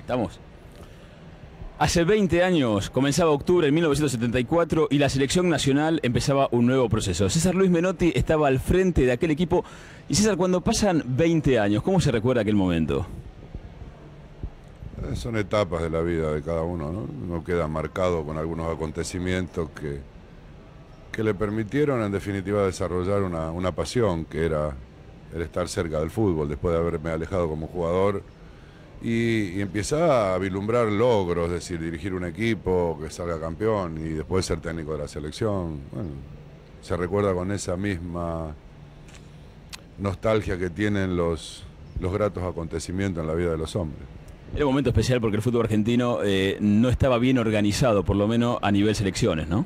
Estamos. Hace 20 años comenzaba octubre de 1974 y la selección nacional empezaba un nuevo proceso. César Luis Menotti estaba al frente de aquel equipo. Y César, cuando pasan 20 años, ¿cómo se recuerda aquel momento? Eh, son etapas de la vida de cada uno, ¿no? Uno queda marcado con algunos acontecimientos que, que le permitieron en definitiva desarrollar una, una pasión que era el estar cerca del fútbol. Después de haberme alejado como jugador, y, empieza a vislumbrar logros, es decir, dirigir un equipo que salga campeón y después ser técnico de la selección. Bueno, se recuerda con esa misma nostalgia que tienen los, gratos acontecimientos en la vida de los hombres. Era un momento especial porque el fútbol argentino eh, no estaba bien organizado, por lo menos a nivel selecciones, ¿no?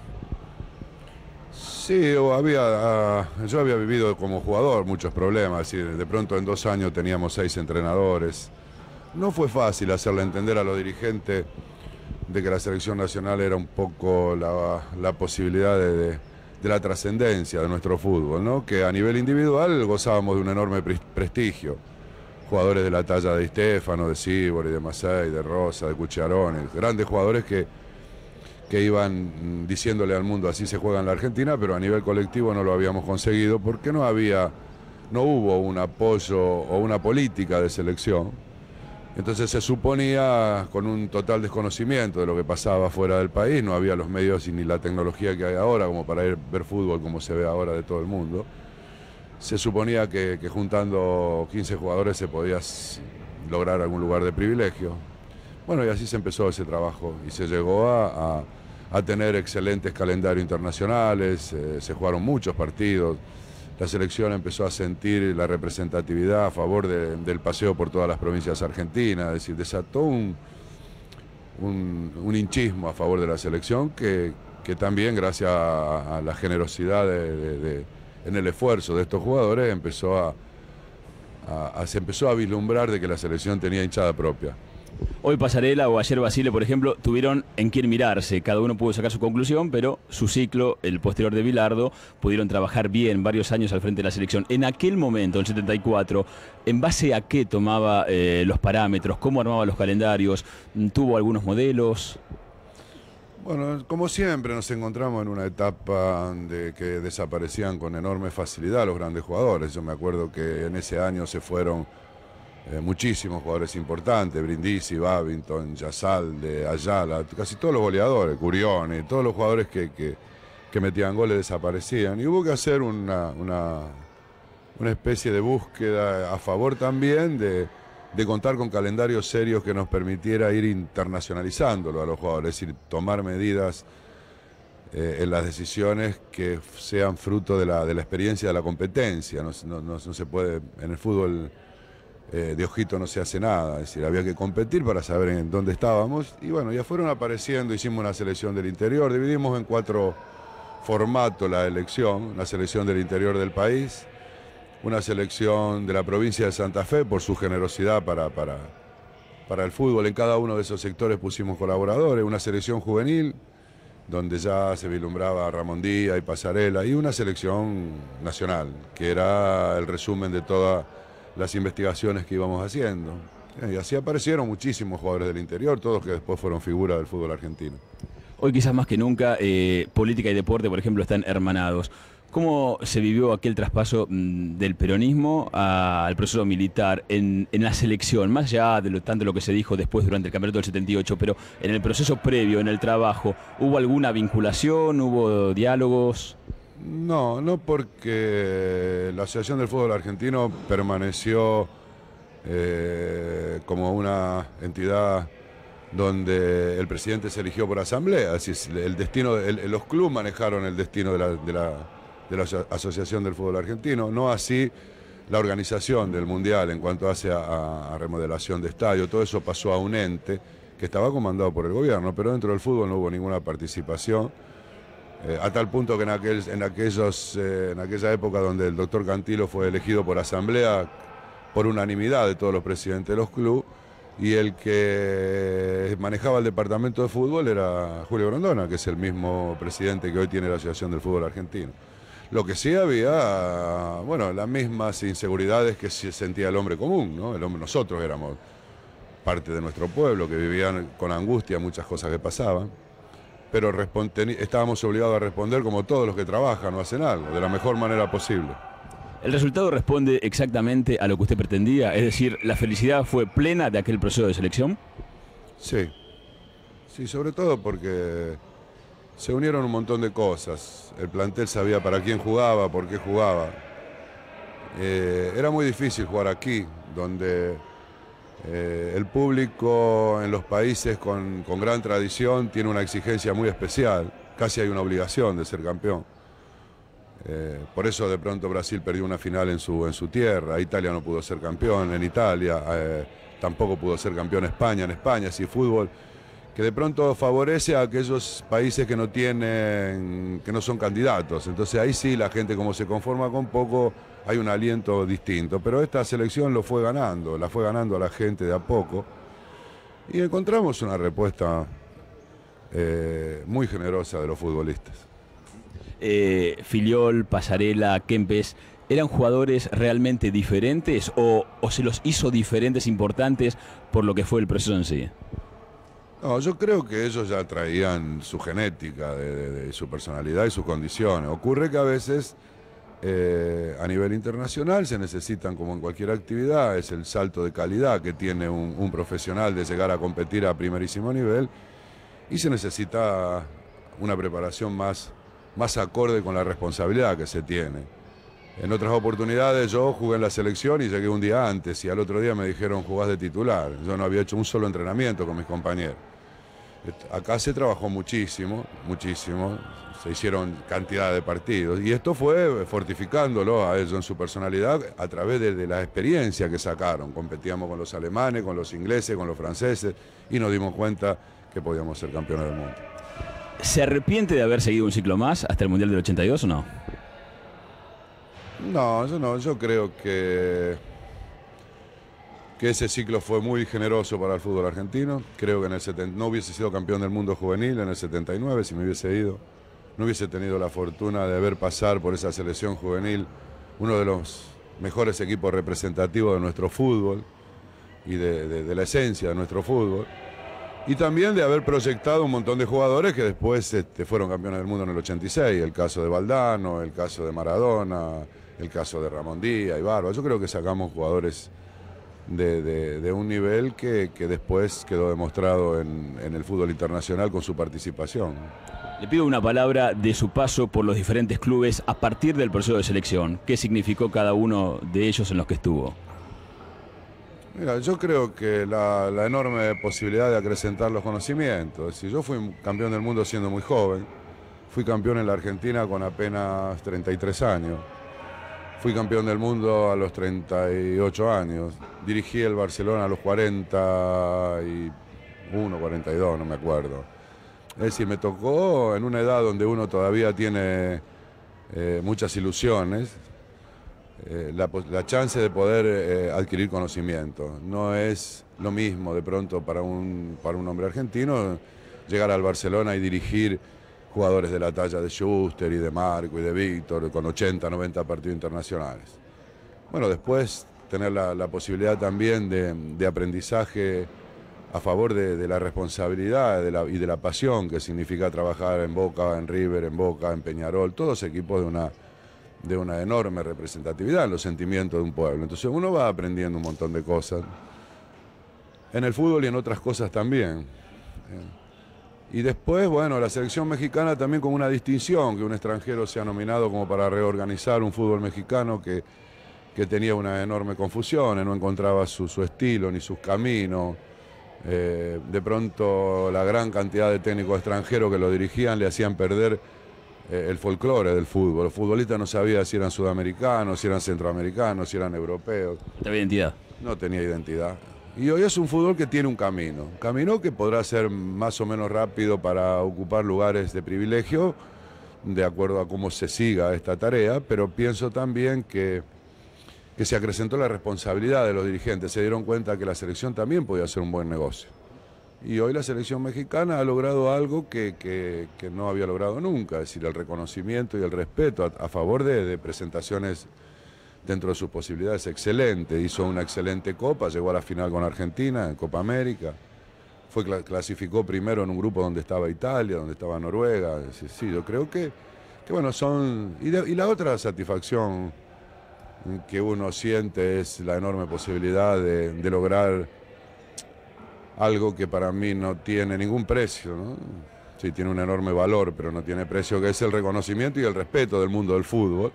Sí, había, ah, yo había vivido como jugador muchos problemas. Y de pronto en dos años teníamos seis entrenadores no fue fácil hacerle entender a los dirigentes de que la selección nacional era un poco la, posibilidad de, la trascendencia de nuestro fútbol, ¿no? que a nivel individual gozábamos de un enorme prestigio. Jugadores de la talla de Estefano, de Sibori, de Masay, de Rosa, de Cucharones, grandes jugadores que, que iban diciéndole al mundo así se juega en la Argentina, pero a nivel colectivo no lo habíamos conseguido porque no había, no hubo un apoyo o una política de selección entonces se suponía, con un total desconocimiento de lo que pasaba fuera del país, no había los medios ni la tecnología que hay ahora como para ir ver fútbol como se ve ahora de todo el mundo, se suponía que, juntando 15 jugadores se podía lograr algún lugar de privilegio. Bueno, y así se empezó ese trabajo y se llegó a, tener excelentes calendarios internacionales, eh, se jugaron muchos partidos la selección empezó a sentir la representatividad a favor del paseo por todas las provincias argentinas, es decir, desató un, hinchismo a favor de la selección que, también gracias a, la generosidad en el esfuerzo de estos jugadores empezó a, se empezó a vislumbrar de que la selección tenía hinchada propia. Hoy Pasarela o ayer Basile, por ejemplo, tuvieron en quién mirarse. Cada uno pudo sacar su conclusión, pero su ciclo, el posterior de Bilardo, pudieron trabajar bien varios años al frente de la selección. En aquel momento, en 74, ¿en base a qué tomaba eh, los parámetros? ¿Cómo armaba los calendarios? ¿Tuvo algunos modelos? Bueno, como siempre nos encontramos en una etapa de que desaparecían con enorme facilidad los grandes jugadores. Yo me acuerdo que en ese año se fueron eh, muchísimos jugadores importantes, Brindisi, Babington, Yasalde, Ayala, casi todos los goleadores, Curione, todos los jugadores que, que, metían goles desaparecían. Y hubo que hacer una, una, una especie de búsqueda a favor también de, de, contar con calendarios serios que nos permitiera ir internacionalizándolo a los jugadores, es decir, tomar medidas eh, en las decisiones que sean fruto de la, de la experiencia de la competencia. no se puede, en el fútbol eh, de ojito no se hace nada, es decir, había que competir para saber en dónde estábamos y bueno, ya fueron apareciendo, hicimos una selección del interior, dividimos en cuatro formatos la elección, una selección del interior del país, una selección de la provincia de Santa Fe por su generosidad para, para, para el fútbol, en cada uno de esos sectores pusimos colaboradores, una selección juvenil donde ya se vislumbraba Ramón Díaz y Pasarela, y una selección nacional, que era el resumen de toda las investigaciones que íbamos haciendo. Y así aparecieron muchísimos jugadores del interior, todos que después fueron figuras del fútbol argentino. Hoy quizás más que nunca, eh, política y deporte, por ejemplo, están hermanados. ¿Cómo se vivió aquel traspaso mm, del peronismo al proceso militar en, la selección? Más allá de lo tanto lo que se dijo después durante el campeonato del 78, pero en el proceso previo, en el trabajo, ¿hubo alguna vinculación? ¿Hubo diálogos? No, no porque la Asociación del Fútbol Argentino permaneció eh, como una entidad donde el presidente se eligió por asamblea, el destino, los clubes manejaron el destino de la, Asociación del Fútbol Argentino, no así la organización del Mundial en cuanto hace a, a remodelación de estadio, todo eso pasó a un ente que estaba comandado por el gobierno, pero dentro del fútbol no hubo ninguna participación eh, a tal punto que eh, en, aquella época donde el doctor Cantilo fue elegido por asamblea, por unanimidad de todos los presidentes de los clubes, y el que manejaba el departamento de fútbol era Julio Grondona, que es el mismo presidente que hoy tiene la Asociación del Fútbol Argentino. Lo que sí había, bueno, las mismas inseguridades que sentía el hombre común, El hombre, nosotros éramos parte de nuestro pueblo, que vivían con angustia muchas cosas que pasaban pero estábamos obligados a responder como todos los que trabajan o hacen algo, de la mejor manera posible. El resultado responde exactamente a lo que usted pretendía, es decir, la felicidad fue plena de aquel proceso de selección. Sí, sí, sobre todo porque se unieron un montón de cosas. El plantel sabía para quién jugaba, por qué jugaba. Eh, era muy difícil jugar aquí, donde eh, el público en los países con, gran tradición tiene una exigencia muy especial, casi hay una obligación de ser campeón. Eh, por eso de pronto Brasil perdió una final en su, en su tierra, Italia no pudo ser campeón en Italia, eh, tampoco pudo ser campeón España en España, si fútbol que de pronto favorece a aquellos países que no tienen, que no son candidatos. Entonces ahí sí la gente como se conforma con poco, hay un aliento distinto. Pero esta selección lo fue ganando, la fue ganando a la gente de a poco. Y encontramos una respuesta eh, muy generosa de los futbolistas. Eh, Filiol, Pasarela, Kempes, ¿eran jugadores realmente diferentes o, o se los hizo diferentes importantes por lo que fue el proceso en sí? No, yo creo que ellos ya traían su genética, de, su personalidad y sus condiciones. Ocurre que a veces eh, a nivel internacional se necesitan, como en cualquier actividad, es el salto de calidad que tiene un, profesional de llegar a competir a primerísimo nivel y se necesita una preparación más, más acorde con la responsabilidad que se tiene. En otras oportunidades yo jugué en la selección y llegué un día antes y al otro día me dijeron jugás de titular. Yo no había hecho un solo entrenamiento con mis compañeros. Acá se trabajó muchísimo, muchísimo. Se hicieron cantidad de partidos. Y esto fue fortificándolo a ellos en su personalidad a través de, la experiencia que sacaron. Competíamos con los alemanes, con los ingleses, con los franceses y nos dimos cuenta que podíamos ser campeones del mundo. ¿Se arrepiente de haber seguido un ciclo más hasta el Mundial del 82 o no? No, yo no. Yo creo que que ese ciclo fue muy generoso para el fútbol argentino. Creo que en el no hubiese sido campeón del mundo juvenil en el 79 si me hubiese ido. No hubiese tenido la fortuna de ver pasar por esa selección juvenil uno de los mejores equipos representativos de nuestro fútbol y de, la esencia de nuestro fútbol. Y también de haber proyectado un montón de jugadores que después este, fueron campeones del mundo en el 86. El caso de Valdano, el caso de Maradona, el caso de Ramón Díaz, Barba, Yo creo que sacamos jugadores de, un nivel que, después quedó demostrado en, el fútbol internacional con su participación. Le pido una palabra de su paso por los diferentes clubes a partir del proceso de selección. ¿Qué significó cada uno de ellos en los que estuvo? Mira, yo creo que la, enorme posibilidad de acrecentar los conocimientos. Si yo fui campeón del mundo siendo muy joven, fui campeón en la Argentina con apenas 33 años. Fui campeón del mundo a los 38 años. Dirigí el Barcelona a los 41, 42, no me acuerdo. Es decir, me tocó en una edad donde uno todavía tiene eh, muchas ilusiones, eh, la, chance de poder eh, adquirir conocimiento. No es lo mismo de pronto para un, para un hombre argentino llegar al Barcelona y dirigir jugadores de la talla de Schuster y de Marco y de Víctor, con 80, 90 partidos internacionales. Bueno, después tener la, posibilidad también de, aprendizaje a favor de, la responsabilidad y de la pasión que significa trabajar en Boca, en River, en Boca, en Peñarol, todos equipos de una, de una enorme representatividad en los sentimientos de un pueblo. Entonces uno va aprendiendo un montón de cosas en el fútbol y en otras cosas también. ¿eh? Y después, bueno, la selección mexicana también con una distinción, que un extranjero sea nominado como para reorganizar un fútbol mexicano que, que tenía una enorme confusión, eh, no encontraba su, estilo ni sus caminos. Eh, de pronto la gran cantidad de técnicos extranjeros que lo dirigían le hacían perder eh, el folclore del fútbol. Los futbolistas no sabía si eran sudamericanos, si eran centroamericanos, si eran europeos. tenía identidad. No tenía identidad. Y hoy es un fútbol que tiene un camino, camino que podrá ser más o menos rápido para ocupar lugares de privilegio, de acuerdo a cómo se siga esta tarea, pero pienso también que, que se acrecentó la responsabilidad de los dirigentes, se dieron cuenta que la selección también podía ser un buen negocio. Y hoy la selección mexicana ha logrado algo que, no había logrado nunca, es decir, el reconocimiento y el respeto a, favor de presentaciones dentro de sus posibilidades, excelente, hizo una excelente copa, llegó a la final con Argentina, en Copa América, fue clasificó primero en un grupo donde estaba Italia, donde estaba Noruega, sí, yo creo que, que bueno, son... Y, la otra satisfacción que uno siente es la enorme posibilidad de, lograr algo que para mí no tiene ningún precio, ¿no? Sí, tiene un enorme valor, pero no tiene precio, que es el reconocimiento y el respeto del mundo del fútbol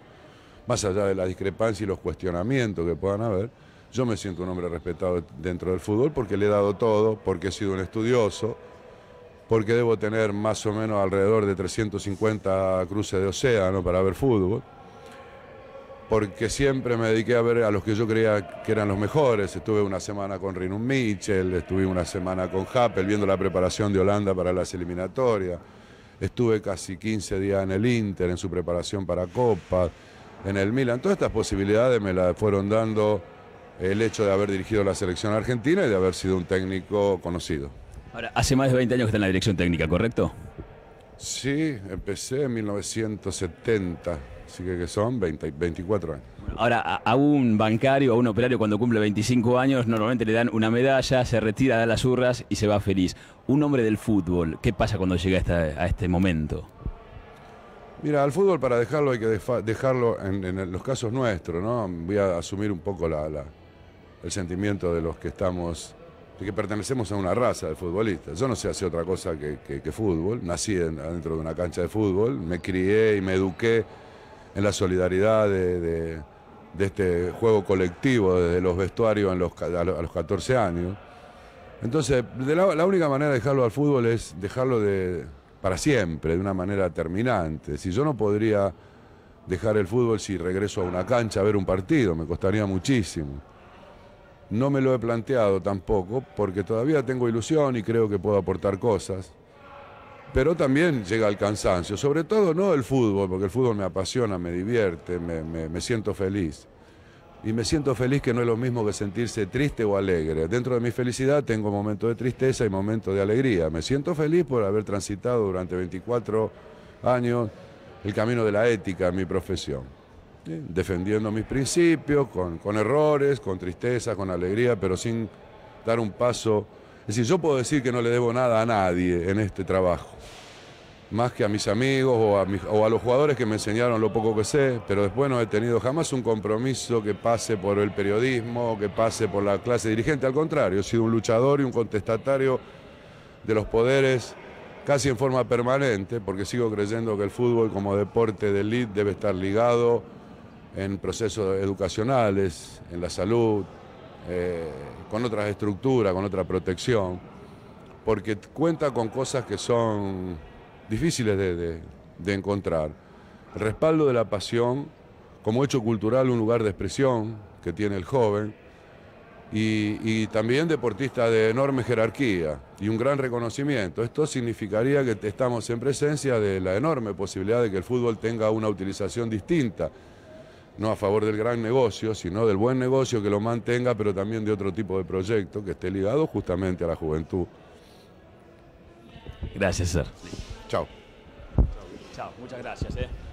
más allá de la discrepancia y los cuestionamientos que puedan haber, yo me siento un hombre respetado dentro del fútbol porque le he dado todo, porque he sido un estudioso, porque debo tener más o menos alrededor de 350 cruces de océano para ver fútbol, porque siempre me dediqué a ver a los que yo creía que eran los mejores. Estuve una semana con Rinun Mitchell, estuve una semana con Happel viendo la preparación de Holanda para las eliminatorias, estuve casi 15 días en el Inter en su preparación para Copa en el Milan. Todas estas posibilidades me las fueron dando el hecho de haber dirigido la selección argentina y de haber sido un técnico conocido. Ahora, hace más de 20 años que está en la dirección técnica, ¿correcto? Sí, empecé en 1970, así que, son 24 años. Ahora, a, un bancario, a un operario cuando cumple 25 años, normalmente le dan una medalla, se retira, da las urras y se va feliz. Un hombre del fútbol, ¿qué pasa cuando llega a este momento? Mira, al fútbol para dejarlo hay que dejarlo en, los casos nuestros, ¿no? Voy a asumir un poco el sentimiento de los que estamos, de que pertenecemos a una raza de futbolistas. Yo no sé hacer otra cosa que, fútbol, nací dentro de una cancha de fútbol, me crié y me eduqué en la solidaridad de, este juego colectivo desde los vestuarios a, los, 14 años. Entonces, la única manera de dejarlo al fútbol es dejarlo de para siempre, de una manera terminante. Si yo no podría dejar el fútbol si regreso a una cancha a ver un partido, me costaría muchísimo. No me lo he planteado tampoco, porque todavía tengo ilusión y creo que puedo aportar cosas. Pero también llega el cansancio, sobre todo no el fútbol, porque el fútbol me apasiona, me divierte, me, me siento feliz. Y me siento feliz que no es lo mismo que sentirse triste o alegre. Dentro de mi felicidad tengo momentos de tristeza y momentos de alegría. Me siento feliz por haber transitado durante 24 años el camino de la ética en mi profesión, defendiendo mis principios, con, con errores, con tristeza, con alegría, pero sin dar un paso. Es decir, yo puedo decir que no le debo nada a nadie en este trabajo más que a mis amigos o a, los jugadores que me enseñaron lo poco que sé, pero después no he tenido jamás un compromiso que pase por el periodismo, que pase por la clase dirigente, al contrario, he sido un luchador y un contestatario de los poderes casi en forma permanente, porque sigo creyendo que el fútbol como deporte de elite debe estar ligado en procesos educacionales, en la salud, eh, con otras estructuras, con otra protección, porque cuenta con cosas que son difíciles de, encontrar. respaldo de la pasión como hecho cultural, un lugar de expresión que tiene el joven. Y, y, también deportista de enorme jerarquía y un gran reconocimiento. Esto significaría que estamos en presencia de la enorme posibilidad de que el fútbol tenga una utilización distinta, no a favor del gran negocio, sino del buen negocio que lo mantenga, pero también de otro tipo de proyecto que esté ligado justamente a la juventud. Gracias, señor. Chao. Chao, muchas gracias. Eh.